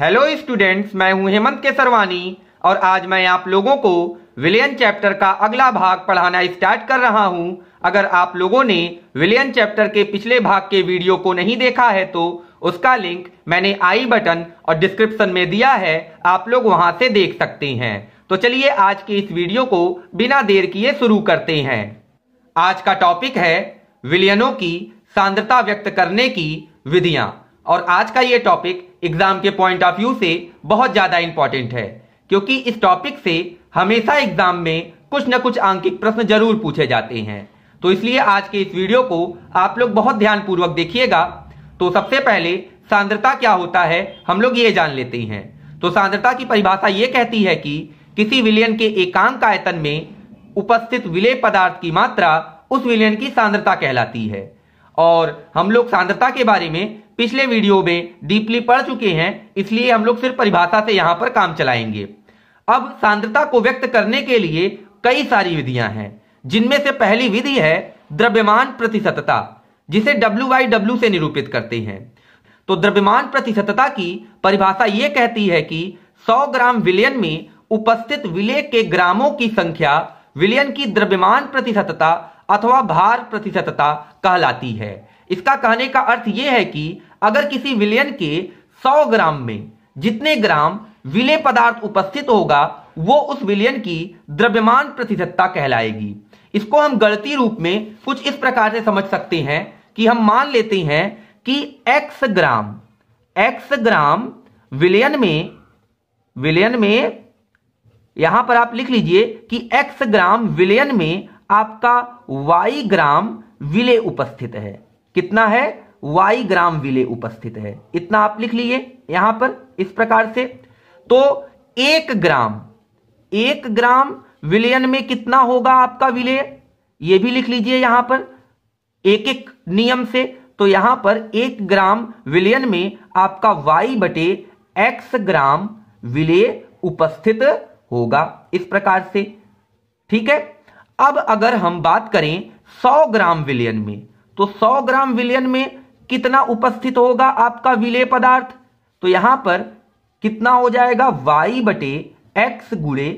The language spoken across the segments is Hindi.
हेलो स्टूडेंट्स मैं हूं हेमंत केसरवानी और आज मैं आप लोगों को विलियन चैप्टर का अगला भाग पढ़ाना स्टार्ट कर रहा हूं अगर आप लोगों ने विलियन चैप्टर के पिछले भाग के वीडियो को नहीं देखा है तो उसका लिंक मैंने आई बटन और डिस्क्रिप्शन में दिया है आप लोग वहां से देख सकते हैं तो चलिए आज के इस वीडियो को बिना देर किए शुरू करते हैं आज का टॉपिक है विलियनों की सांद्रता व्यक्त करने की विधियां और आज का ये टॉपिक एग्जाम के पॉइंट ऑफ व्यू से बहुत ज्यादा इंपॉर्टेंट है क्योंकि इस टॉपिक से हमेशा एग्जाम में कुछ न कुछ आंकिक प्रश्न जरूर पूछे जाते हैं तो इसलिए आज के इस वीडियो को आप लोग बहुत ध्यानपूर्वक देखिएगा तो सबसे पहले सांद्रता क्या होता है हम लोग ये जान लेते हैं तो सांद्रता की परिभाषा ये कहती है कि किसी विलयन के एकांक आयतन में उपस्थित विलय पदार्थ की मात्रा उस विलयन की सांद्रता कहलाती है और हम लोग सांद्रता के बारे में पिछले वीडियो में डीपली पढ़ चुके हैं इसलिए हम लोग सिर्फ परिभाषा से यहां पर काम चलाएंगे अब सांद्रता को व्यक्त करने के लिए कई सारी विधियां हैं जिनमें से पहली विधि है द्रव्यमान प्रतिशतता जिसे डब्ल्यू बाई डब्ल्यू से निरूपित करते हैं तो द्रव्यमान प्रतिशतता की परिभाषा यह कहती है कि 100 ग्राम विलयन में उपस्थित विलय के ग्रामों की संख्या विलयन की द्रव्यमान प्रतिशतता अथवा भार प्रतिशतता कहलाती है इसका कहने का अर्थ यह है कि अगर किसी विलयन के 100 ग्राम में जितने ग्राम विलय पदार्थ उपस्थित होगा वो उस विलयन की द्रव्यमान प्रतिशतता कहलाएगी इसको हम गणती रूप में कुछ इस प्रकार से समझ सकते हैं कि हम मान लेते हैं कि x ग्राम x ग्राम विलयन में विलयन में यहां पर आप लिख लीजिए कि x ग्राम विलयन में आपका y ग्राम विलय उपस्थित है कितना है वाई ग्राम विले उपस्थित है इतना आप लिख लीजिए यहां पर इस प्रकार से तो एक ग्राम एक ग्राम विलयन में कितना होगा आपका विलय ये भी लिख लीजिए यहां पर एक एक नियम से तो यहां पर एक ग्राम विलयन में आपका वाई बटे एक्स ग्राम विलय उपस्थित होगा इस प्रकार से ठीक है अब अगर हम बात करें 100 ग्राम विलयन में तो 100 ग्राम विलयन में कितना उपस्थित होगा आपका विलय पदार्थ तो यहां पर कितना हो जाएगा वाई बटे एक्स गुड़े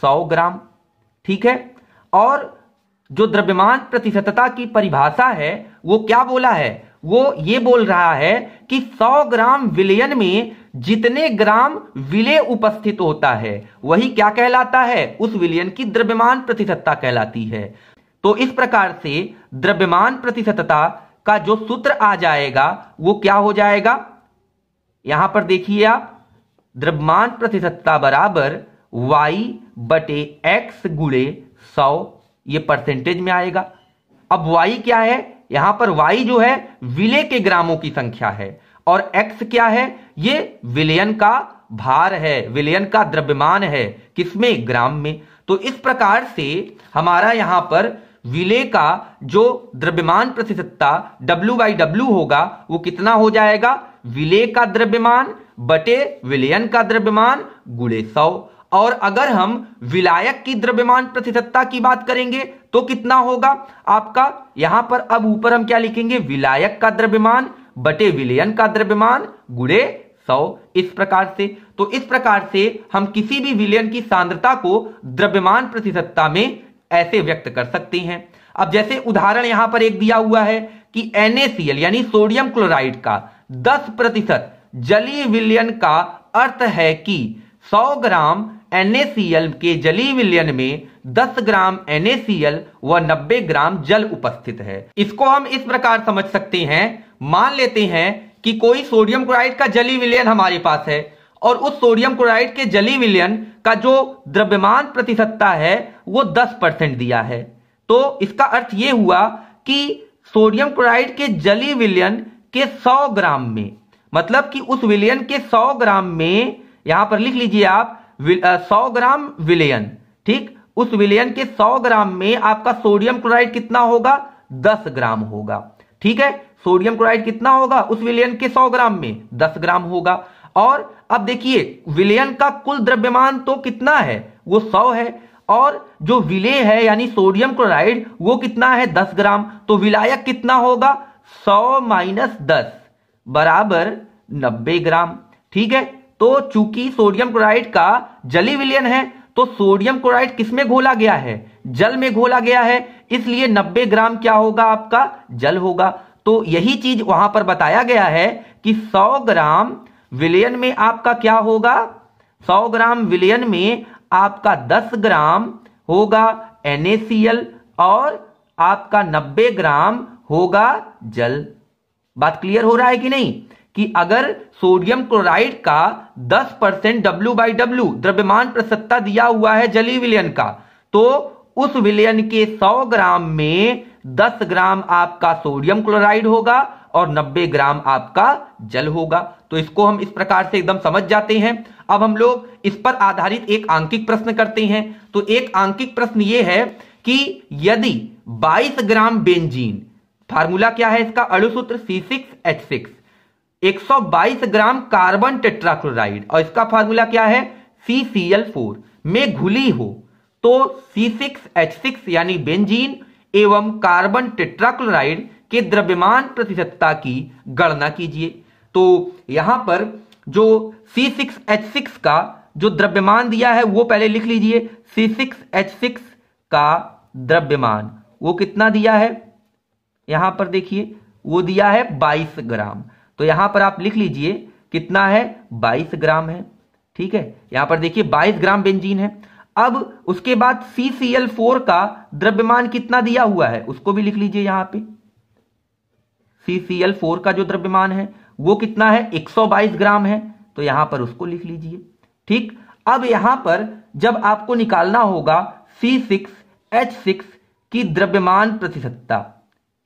सौ ग्राम ठीक है और जो द्रव्यमान प्रतिशतता की परिभाषा है वो क्या बोला है वो ये बोल रहा है कि 100 ग्राम विलयन में जितने ग्राम विलय उपस्थित होता है वही क्या कहलाता है उस विलयन की द्रव्यमान प्रतिशतता कहलाती है तो इस प्रकार से द्रव्यमान प्रतिशतता का जो सूत्र आ जाएगा वो क्या हो जाएगा यहां पर देखिए आप द्रव्यमान प्रतिशतता बराबर वाई बटे एक्स गुड़े सौ ये परसेंटेज में आएगा अब वाई क्या है यहां पर वाई जो है विलय के ग्रामों की संख्या है और एक्स क्या है ये विलयन का भार है विलयन का द्रव्यमान है किसमें ग्राम में तो इस प्रकार से हमारा यहां पर विले का जो द्रव्यमान प्रतिशतता डब्ल्यू बाई डब्ल्यू होगा वो कितना हो जाएगा विलय का द्रव्यमान बटे विलयन का द्रव्यमान गुड़े सौ और अगर हम विलायक की द्रव्यमान प्रतिशतता की बात करेंगे तो कितना होगा आपका यहां पर अब ऊपर हम क्या लिखेंगे विलायक का द्रव्यमान बटे विलयन का द्रव्यमान गुड़े सौ इस प्रकार से तो इस प्रकार से हम किसी भी विलयन की सांद्रता को द्रव्यमान प्रतिशतता में ऐसे व्यक्त कर सकते हैं अब जैसे उदाहरण यहां पर एक दिया हुआ है कि NaCl यानी सोडियम क्लोराइड का 10 प्रतिशत जली विलयन का अर्थ है कि 100 ग्राम NaCl के जली विलयन में 10 ग्राम NaCl व 90 ग्राम जल उपस्थित है इसको हम इस प्रकार समझ सकते हैं मान लेते हैं कि कोई सोडियम क्लोराइड का जली विलयन हमारे पास है और उस सोडियम क्लोराइड के जली विलयन का जो द्रव्यमान प्रतिशतता है वो 10 परसेंट दिया है तो इसका अर्थ ये हुआ कि सोडियम क्लोराइड के जली विलयन के 100 ग्राम में मतलब कि उस विलयन के 100 ग्राम में यहां पर लिख लीजिए आप सौ ग्राम विलयन ठीक उस विलयन के 100 ग्राम में आपका सोडियम क्लोराइड कितना होगा 10 ग्राम होगा ठीक है सोडियम क्लोराइड कितना होगा उस विलयन के 100 ग्राम में 10 ग्राम होगा और अब देखिए विलयन का कुल द्रव्यमान तो कितना है वो सौ है और जो विलय है यानी सोडियम क्लोराइड वो कितना है दस ग्राम तो विलायक कितना होगा सौ माइनस दस बराबर नब्बे ग्राम ठीक है तो चूंकि सोडियम क्लोराइड का जली विलयन है तो सोडियम क्लोराइड किसमें घोला गया है जल में घोला गया है इसलिए 90 ग्राम क्या होगा आपका जल होगा तो यही चीज वहां पर बताया गया है कि 100 ग्राम विलयन में आपका क्या होगा 100 ग्राम विलयन में आपका 10 ग्राम होगा NaCl और आपका 90 ग्राम होगा जल बात क्लियर हो रहा है कि नहीं कि अगर सोडियम क्लोराइड का 10 परसेंट डब्ल्यू बाई डब्ल्यू द्रव्यमान प्रसत्ता दिया हुआ है जली विलयन का तो उस विलयन के 100 ग्राम में 10 ग्राम आपका सोडियम क्लोराइड होगा और 90 ग्राम आपका जल होगा तो इसको हम इस प्रकार से एकदम समझ जाते हैं अब हम लोग इस पर आधारित एक आंकिक प्रश्न करते हैं तो एक आंकिक प्रश्न ये है कि यदि 22 ग्राम बेंजीन फार्मूला क्या है इसका अड़ुसूत्र C6H6 122 ग्राम कार्बन टेट्राक्लोराइड और इसका फार्मूला क्या है CCl4 में घुली हो तो C6H6 यानी बेंजीन एवं कार्बन टेट्राक्लोराइड के द्रव्यमान प्रतिशतता की गणना कीजिए तो यहां पर जो सी सिक्स एच सिक्स का जो द्रव्यमान दिया है वो पहले लिख लीजिए सी सिक्स एच सिक्स का द्रव्यमान वो कितना दिया है यहां पर देखिए वो दिया है 22 ग्राम तो यहां पर आप लिख लीजिए कितना है 22 ग्राम है ठीक है यहां पर देखिए 22 ग्राम बेंजीन है अब उसके बाद CCl4 का द्रव्यमान कितना दिया हुआ है उसको भी लिख लीजिए यहां पे CCl4 का जो द्रव्यमान है वो कितना है 122 ग्राम है तो यहां पर उसको लिख लीजिए ठीक अब यहां पर जब आपको निकालना होगा C6H6 की द्रव्यमान प्रतिशतता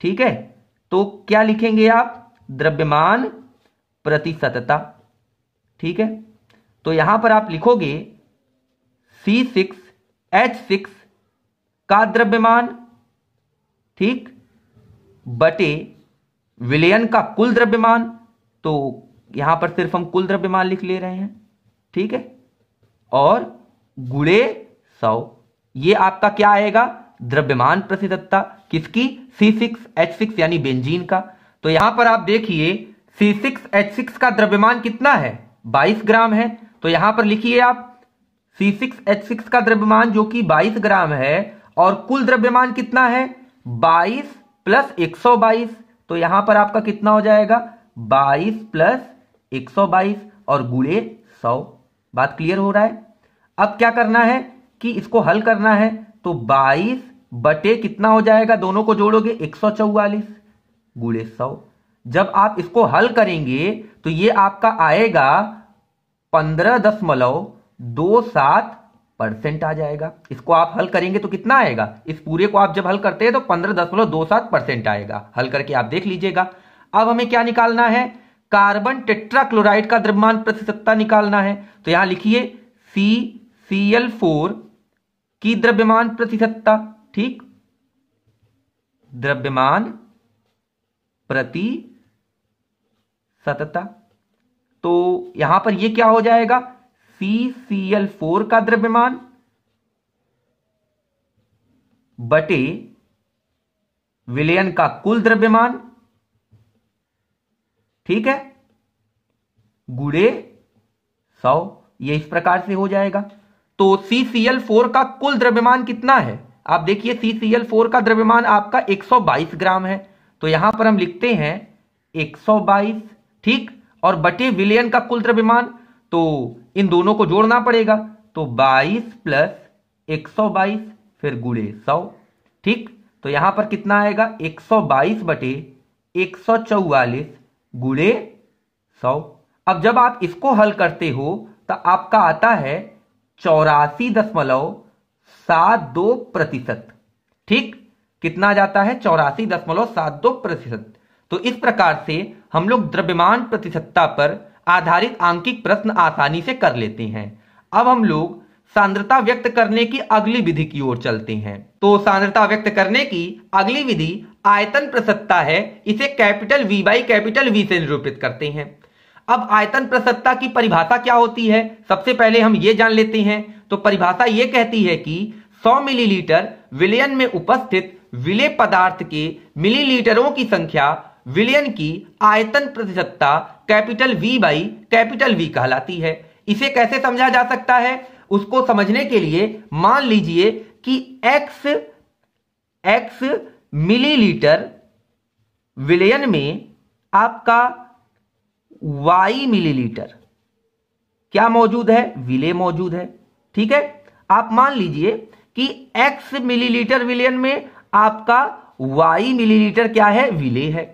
ठीक है तो क्या लिखेंगे आप द्रव्यमान प्रतिशतता ठीक है तो यहां पर आप लिखोगे C6H6 का द्रव्यमान ठीक बटे विलयन का कुल द्रव्यमान तो यहां पर सिर्फ हम कुल द्रव्यमान लिख ले रहे हैं ठीक है और गुड़े सौ ये आपका क्या आएगा द्रव्यमान प्रतिशतता किसकी सी सिक्स एच सिक्स यानी बेंजीन का तो यहां पर आप देखिए सी सिक्स एच सिक्स का द्रव्यमान कितना है 22 ग्राम है तो यहां पर लिखिए आप सी सिक्स एच सिक्स का द्रव्यमान जो कि 22 ग्राम है और कुल द्रव्यमान कितना है 22 प्लस 122 तो यहां पर आपका कितना हो जाएगा बाईस प्लस एक सौ बाईस और गुड़े सौ बात क्लियर हो रहा है अब क्या करना है कि इसको हल करना है तो बाईस बटे कितना हो जाएगा दोनों को जोड़ोगे एक सौ चौवालीस गुड़े सौ जब आप इसको हल करेंगे तो ये आपका आएगा पंद्रह दशमलव दो सात परसेंट आ जाएगा इसको आप हल करेंगे तो कितना आएगा इस पूरे को आप जब हल करते हैं तो पंद्रह दशमलव दो सात परसेंट आएगा हल करके आप देख लीजिएगा अब हमें क्या निकालना है कार्बन टेट्राक्लोराइड का द्रव्यमान प्रतिशतता निकालना है तो यहां लिखिए सी सी एल फोर की द्रव्यमान प्रतिशतता ठीक द्रव्यमान प्रति सतता तो यहां पर यह क्या हो जाएगा सी सी एल फोर का द्रव्यमान बटे विलयन का कुल द्रव्यमान ठीक है गुड़े सौ ये इस प्रकार से हो जाएगा तो CCl4 का कुल द्रव्यमान कितना है आप देखिए CCl4 का द्रव्यमान आपका 122 ग्राम है तो यहां पर हम लिखते हैं 122 ठीक और बटे विलियन का कुल द्रव्यमान तो इन दोनों को जोड़ना पड़ेगा तो 22 प्लस 122 फिर गुड़े सौ ठीक तो यहां पर कितना आएगा 122 बटे एक सौ गुड़े सौ अब जब आप इसको हल करते हो तो आपका आता है चौरासी दशमलव सात दो प्रतिशत ठीक कितना जाता है चौरासी दशमलव सात दो प्रतिशत तो इस प्रकार से हम लोग द्रव्यमान प्रतिशतता पर आधारित आंकिक प्रश्न आसानी से कर लेते हैं अब हम लोग सांद्रता व्यक्त करने की अगली विधि की ओर चलते हैं तो सांद्रता व्यक्त करने की अगली विधि आयतन प्रसत्ता है इसे capital V by capital V से निरूपित करते हैं अब आयतन प्रसत्ता की परिभाषा क्या होती है सबसे पहले हम ये जान लेते हैं तो परिभाषा ये कहती है कि 100 मिलीलीटर विलयन में उपस्थित विलय पदार्थ के मिलीलीटरों की संख्या विलयन की आयतन प्रतिशतता capital V by capital V कहलाती है इसे कैसे समझा जा सकता है उसको समझने के लिए मान लीजिए कि x x मिलीलीटर विलयन में आपका y मिलीलीटर क्या मौजूद है विले मौजूद है ठीक है आप मान लीजिए कि x मिलीलीटर विलयन में आपका y मिलीलीटर क्या है विले है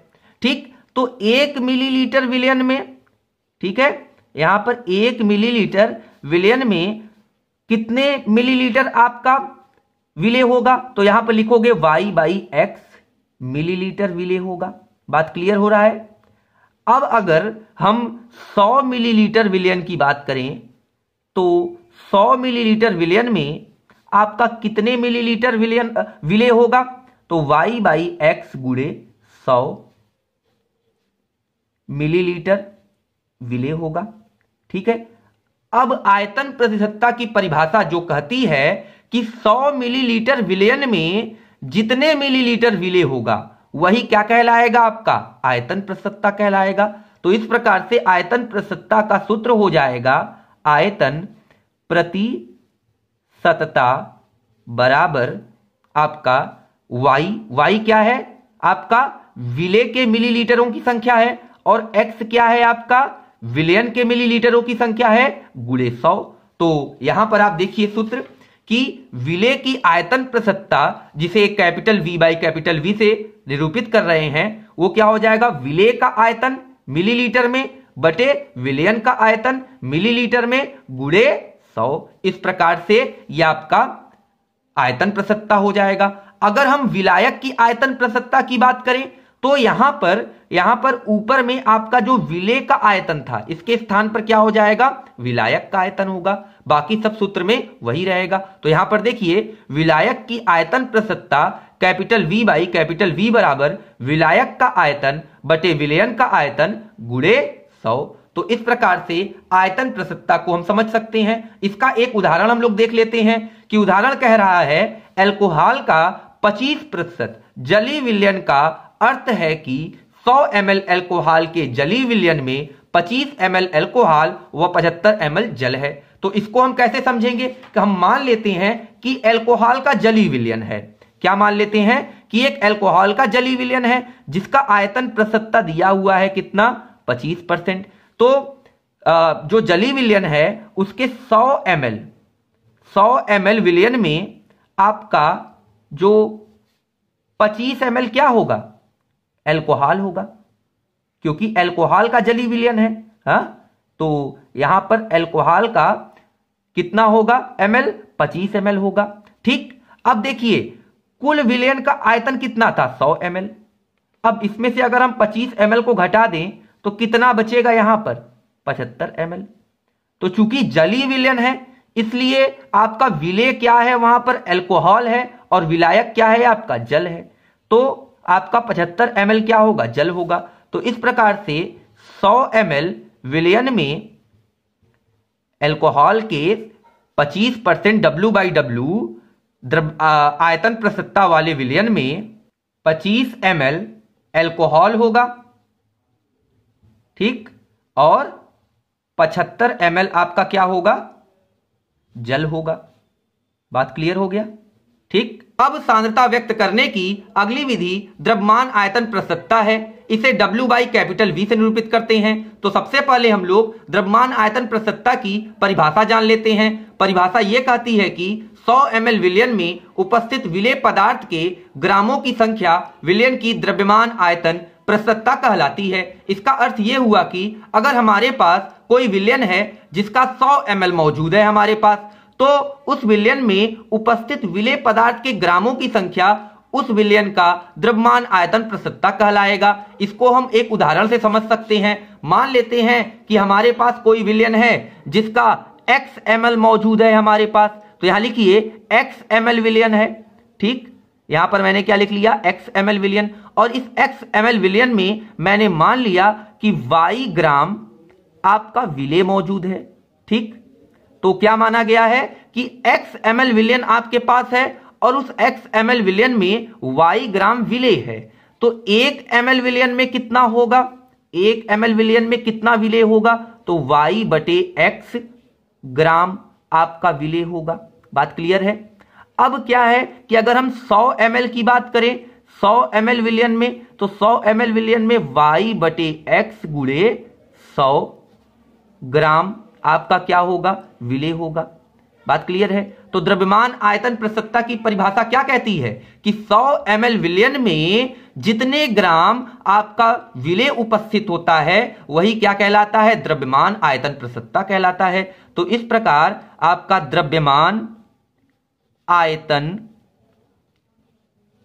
ठीक तो एक मिलीलीटर विलयन में ठीक है यहां पर एक मिलीलीटर विलयन में कितने मिलीलीटर आपका विले होगा तो यहां पर लिखोगे वाई बाई एक्स मिलीलीटर विले होगा बात क्लियर हो रहा है अब अगर हम 100 मिलीलीटर विलियन की बात करें तो 100 मिलीलीटर विलियन में आपका कितने मिलीलीटर विलियन विले होगा तो वाई बाई एक्स गुड़े सौ मिलीलीटर विले होगा ठीक है अब आयतन प्रतिशतता की परिभाषा जो कहती है कि 100 मिलीलीटर विलयन में जितने मिलीलीटर विलय होगा वही क्या कहलाएगा आपका आयतन प्रतिशतता कहलाएगा तो इस प्रकार से आयतन प्रतिशतता का सूत्र हो जाएगा आयतन प्रति सतता बराबर आपका वाई वाई क्या है आपका विले के मिलीलीटरों की संख्या है और एक्स क्या है आपका विलयन के मिलीलीटरों की संख्या है गुड़े सौ तो यहां पर आप देखिए सूत्र कि विलय की आयतन प्रसत्ता जिसे capital V by capital V से निरूपित कर रहे हैं वो क्या हो जाएगा विलय का आयतन मिलीलीटर में बटे विलयन का आयतन मिलीलीटर में गुड़े सौ इस प्रकार से यह आपका आयतन प्रसत्ता हो जाएगा अगर हम विलायक की आयतन प्रसत्ता की बात करें तो यहां पर यहां पर ऊपर में आपका जो विलय का आयतन था इसके स्थान पर क्या हो जाएगा विलायक का आयतन होगा बाकी सब सूत्र में वही रहेगा तो यहां पर देखिए विलायक की आयतन प्रसत्ता capital V by capital V बराबर विलायक का आयतन बटे विलयन का आयतन गुड़े सौ तो इस प्रकार से आयतन प्रसत्ता को हम समझ सकते हैं इसका एक उदाहरण हम लोग देख लेते हैं कि उदाहरण कह रहा है एल्कोहल का 25 प्रतिशत जली विलयन का अर्थ है कि 100 एम एल एल्कोहल के जली विलयन में 25 एम एल एल्कोहल व 75 एम जल है तो इसको हम कैसे समझेंगे कि हम मान लेते हैं कि एल्कोहल का जली विलयन है क्या मान लेते हैं कि एक एल्कोहल का जली विलयन है जिसका आयतन प्रसत्ता दिया हुआ है कितना 25 परसेंट तो जो जली विलयन है उसके 100 एम एल सौ एम विलयन में आपका जो 25 एम क्या होगा एल्कोहल होगा क्योंकि एल्कोहल का जली विलयन है हा? तो यहां पर एल्कोहल का कितना होगा एम एल पच्चीस एम होगा ठीक अब देखिए कुल विलयन का आयतन कितना था सौ एम अब इसमें से अगर हम पच्चीस एम को घटा दें तो कितना बचेगा यहां पर पचहत्तर एम तो चूंकि जली विलयन है इसलिए आपका विलय क्या है वहां पर एल्कोहल है और विलायक क्या है आपका जल है तो आपका 75 एम क्या होगा जल होगा तो इस प्रकार से 100 एम विलयन में एल्कोहल के 25 परसेंट डब्ल्यू बाई डब्ल्यू आयतन प्रसत्ता वाले विलयन में 25 एम एल्कोहल होगा ठीक और 75 एम आपका क्या होगा जल होगा बात क्लियर हो गया ठीक अब सांद्रता व्यक्त करने की अगली विधि द्रव्यमान आयतन प्रसत्ता है इसे W बाई कैपिटल V से निरूपित करते हैं तो सबसे पहले हम लोग द्रव्यमान आयतन प्रसत्ता की परिभाषा जान लेते हैं परिभाषा ये कहती है कि 100 ml विलयन में उपस्थित विलय पदार्थ के ग्रामों की संख्या विलयन की द्रव्यमान आयतन प्रसत्ता कहलाती है इसका अर्थ ये हुआ कि अगर हमारे पास कोई विलयन है जिसका 100 ml मौजूद है हमारे पास तो उस विलयन में उपस्थित विलय पदार्थ के ग्रामों की संख्या उस विलयन का द्रव्यमान आयतन प्रसिद्धता कहलाएगा इसको हम एक उदाहरण से समझ सकते हैं मान लेते हैं कि हमारे पास कोई विलयन है जिसका एक्स एम मौजूद है हमारे पास तो यहां लिखिए एक्स एम विलयन है ठीक यहां पर मैंने क्या लिख लिया एक्स एम विलियन और इस एक्स एम विलियन में मैंने मान लिया कि वाई ग्राम आपका विलय मौजूद है ठीक तो क्या माना गया है कि एक्स एम एल विलियन आपके पास है और उस एक्स एम एल विलियन में वाई ग्राम विले है तो एक एम एल विलियन में कितना होगा एक एम एल विलियन में कितना विले होगा तो वाई बटे एक्स ग्राम आपका विले होगा बात क्लियर है अब क्या है कि अगर हम 100 एम की बात करें 100 एम विलियन में तो 100 एम विलियन में वाई बटे एक्स गुड़े सौ ग्राम आपका क्या होगा विलय होगा बात क्लियर है तो द्रव्यमान आयतन प्रसक्ता की परिभाषा क्या कहती है कि 100 एम विलयन में जितने ग्राम आपका विलय उपस्थित होता है वही क्या कहलाता है द्रव्यमान आयतन प्रसक्ता कहलाता है तो इस प्रकार आपका द्रव्यमान आयतन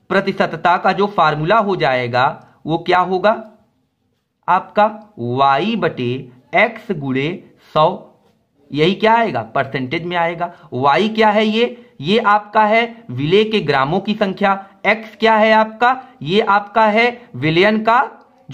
प्रतिशतता का जो फार्मूला हो जाएगा वो क्या होगा आपका y बटे एक्स गुड़े सौ यही क्या आएगा परसेंटेज में आएगा वाई क्या है ये ये आपका है विलय के ग्रामों की संख्या एक्स क्या है आपका ये आपका है विलयन का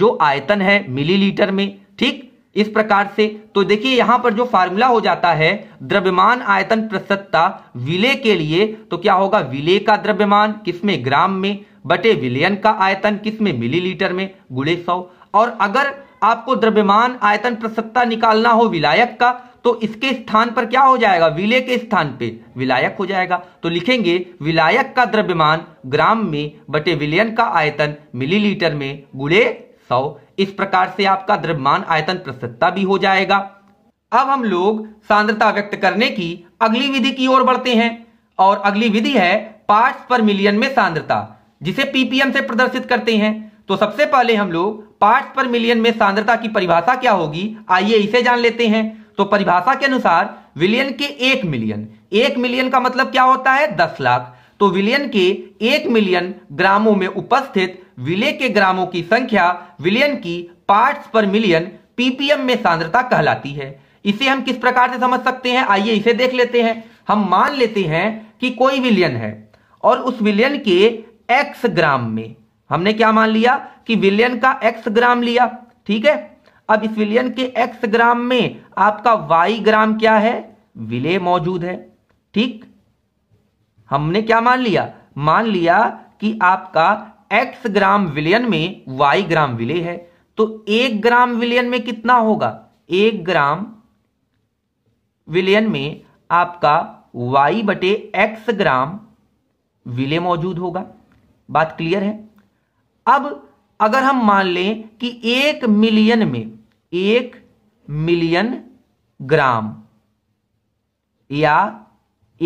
जो आयतन है मिलीलीटर में ठीक इस प्रकार से तो देखिए यहां पर जो फार्मूला हो जाता है द्रव्यमान आयतन प्रसत्ता विलय के लिए तो क्या होगा विलय का द्रव्यमान किसमें ग्राम में बटे विलयन का आयतन किसमें मिलीलीटर में गुड़े सौ और अगर आपको द्रव्यमान आयतन प्रसक्ता निकालना हो विलायक का तो इसके स्थान पर क्या हो जाएगा विले के स्थान पे विलायक हो जाएगा तो लिखेंगे विलायक का द्रव्यमान ग्राम में बटे विलयन का आयतन मिलीलीटर में गुड़े सौ इस प्रकार से आपका द्रव्यमान आयतन प्रसक्ता भी हो जाएगा अब हम लोग सांद्रता व्यक्त करने की अगली विधि की ओर बढ़ते हैं और अगली विधि है पार्ट पर मिलियन में सांद्रता जिसे पीपीएम से प्रदर्शित करते हैं तो सबसे पहले हम लोग पार्ट पर मिलियन में सांद्रता की परिभाषा क्या होगी आइए इसे जान लेते हैं तो परिभाषा के अनुसार विलियन के एक मिलियन एक मिलियन का मतलब क्या होता है दस लाख तो विलियन के एक मिलियन ग्रामों में उपस्थित विले के ग्रामों की संख्या विलियन की पार्ट्स पर मिलियन पीपीएम में सांद्रता कहलाती है इसे हम किस प्रकार से समझ सकते हैं आइए इसे देख लेते हैं हम मान लेते हैं कि कोई विलियन है और उस विलियन के एक्स ग्राम में हमने क्या मान लिया कि विलियन का एक्स ग्राम लिया ठीक है अब इस विलियन के एक्स ग्राम में आपका वाई ग्राम क्या है विले मौजूद है ठीक हमने क्या मान लिया मान लिया कि आपका एक्स ग्राम विलियन में वाई ग्राम विले है तो एक ग्राम विलियन में कितना होगा एक ग्राम विलियन में आपका वाई बटे एक्स ग्राम विले मौजूद होगा बात क्लियर है अब अगर हम मान लें कि एक मिलियन में एक मिलियन ग्राम या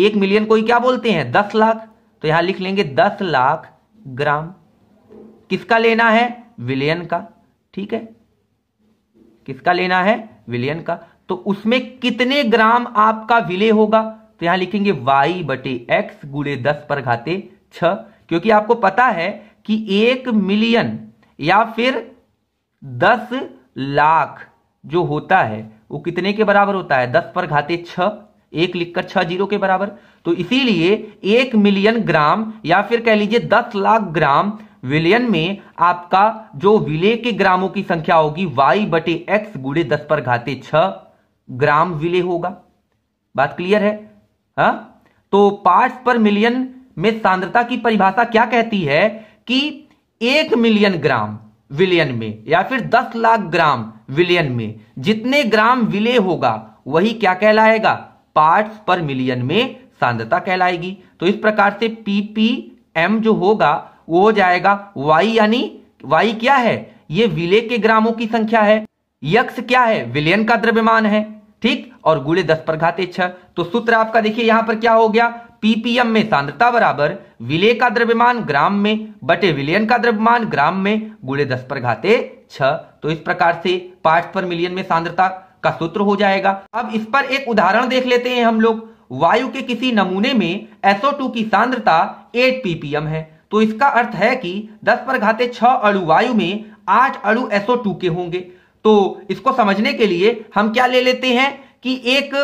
एक मिलियन को ही क्या बोलते हैं दस लाख तो यहां लिख लेंगे दस लाख ग्राम किसका लेना है विलियन का ठीक है किसका लेना है विलियन का तो उसमें कितने ग्राम आपका विलय होगा तो यहां लिखेंगे वाई बटे एक्स गुड़े दस पर घाते छ क्योंकि आपको पता है कि एक मिलियन या फिर दस लाख जो होता है वो कितने के बराबर होता है दस पर घाते छ एक लिखकर छह जीरो के बराबर तो इसीलिए एक मिलियन ग्राम या फिर कह लीजिए दस लाख ग्राम विलियन में आपका जो विले के ग्रामों की संख्या होगी वाई बटे एक्स गुड़े दस पर घाते छ ग्राम विले होगा बात क्लियर है हा? तो पार्ट्स पर मिलियन में सांद्रता की परिभाषा क्या कहती है कि एक मिलियन ग्राम विलियन में या फिर दस लाख ग्राम विलियन में जितने ग्राम विले होगा वही क्या कहलाएगा पार्ट्स पर मिलियन में सांद्रता कहलाएगी तो इस प्रकार से पीपीएम जो होगा वो हो जाएगा वाई यानी वाई क्या है ये विले के ग्रामों की संख्या है यक्ष क्या है विलियन का द्रव्यमान है ठीक और गुड़े दस पर घाते छह तो सूत्र आपका देखिए यहां पर क्या हो गया पीपीएम में सांद्रता बराबर विलय का द्रव्यमान ग्राम में बटे विलयन का द्रव्यमान ग्राम में गुड़े दस पर घाते छ तो इस प्रकार से पार्ट पर मिलियन में सांद्रता का सूत्र हो जाएगा अब इस पर एक उदाहरण देख लेते हैं हम लोग वायु के किसी नमूने में एसओ की सांद्रता एट पीपीएम है तो इसका अर्थ है कि 10 पर घाते 6 अणु वायु में 8 अणु एसओ के होंगे तो इसको समझने के लिए हम क्या ले लेते हैं कि एक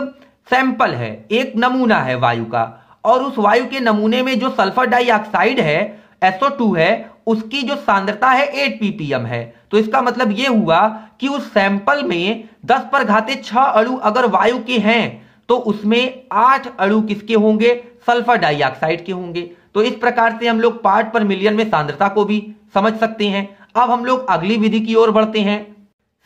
सैंपल है एक नमूना है वायु का और उस वायु के नमूने में जो सल्फर डाइऑक्साइड है SO2 है उसकी जो सांद्रता है 8 ppm है तो इसका मतलब यह हुआ कि उस सैंपल में 10 पर घाते 6 अणु अगर वायु के हैं तो उसमें 8 अणु किसके होंगे सल्फर डाइऑक्साइड के होंगे तो इस प्रकार से हम लोग पार्ट पर मिलियन में सांद्रता को भी समझ सकते हैं अब हम लोग अगली विधि की ओर बढ़ते हैं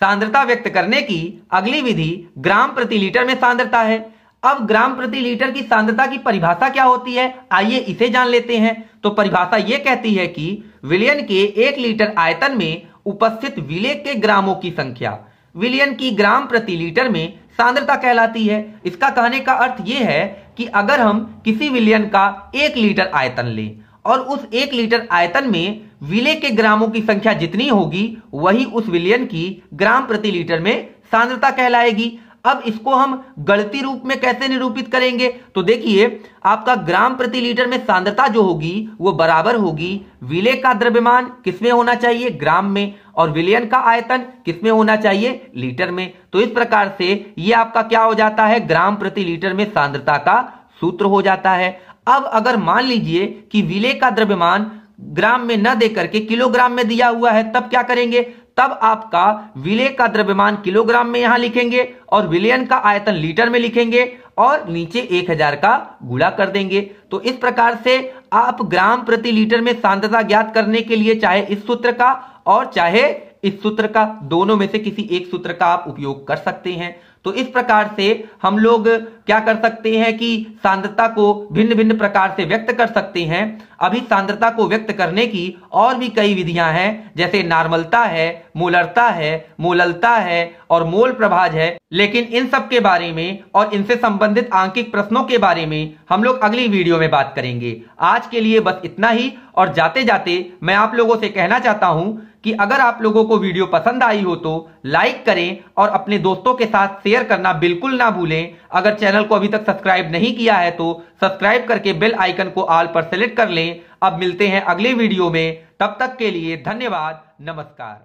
सांद्रता व्यक्त करने की अगली विधि ग्राम प्रति लीटर में सांद्रता है अब ग्राम प्रति लीटर की सांद्रता की परिभाषा क्या होती है आइए इसे जान लेते हैं तो परिभाषा यह कहती है कि विलयन के एक लीटर आयतन में उपस्थित विलय के ग्रामों की संख्या विलयन की ग्राम प्रति लीटर में सांद्रता कहलाती है इसका कहने का अर्थ यह है कि अगर हम किसी विलयन का एक लीटर आयतन लें और उस एक लीटर आयतन में विलय के ग्रामों की संख्या जितनी होगी वही उस विलयन की ग्राम प्रति लीटर में सांद्रता कहलाएगी अब इसको हम गणती रूप में कैसे निरूपित करेंगे तो देखिए आपका ग्राम प्रति लीटर में सांद्रता जो होगी वो बराबर होगी विलय का द्रव्यमान किसमें होना चाहिए ग्राम में और विलयन का आयतन किसमें होना चाहिए लीटर में तो इस प्रकार से ये आपका क्या हो जाता है ग्राम प्रति लीटर में सांद्रता का सूत्र हो जाता है अब अगर मान लीजिए कि विलय का द्रव्यमान ग्राम में न देकर के किलोग्राम में दिया हुआ है तब क्या करेंगे तब आपका विलय का द्रव्यमान किलोग्राम में यहां लिखेंगे और विलयन का आयतन लीटर में लिखेंगे और नीचे एक हजार का गुणा कर देंगे तो इस प्रकार से आप ग्राम प्रति लीटर में सांद्रता ज्ञात करने के लिए चाहे इस सूत्र का और चाहे इस सूत्र का दोनों में से किसी एक सूत्र का आप उपयोग कर सकते हैं तो इस प्रकार से हम लोग क्या कर सकते हैं कि सांद्रता को भिन्न भिन्न प्रकार से व्यक्त कर सकते हैं अभी सांद्रता को व्यक्त करने की और भी कई विधियां हैं जैसे नॉर्मलता है मोलरता है मोललता है और मोल प्रभाज है लेकिन इन सब के बारे में और इनसे संबंधित आंकिक प्रश्नों के बारे में हम लोग अगली वीडियो में बात करेंगे आज के लिए बस इतना ही और जाते जाते मैं आप लोगों से कहना चाहता हूं कि अगर आप लोगों को वीडियो पसंद आई हो तो लाइक करें और अपने दोस्तों के साथ शेयर करना बिल्कुल ना भूलें अगर चैनल को अभी तक सब्सक्राइब नहीं किया है तो सब्सक्राइब करके बेल आइकन को ऑल पर सेलेक्ट कर लें अब मिलते हैं अगले वीडियो में तब तक के लिए धन्यवाद नमस्कार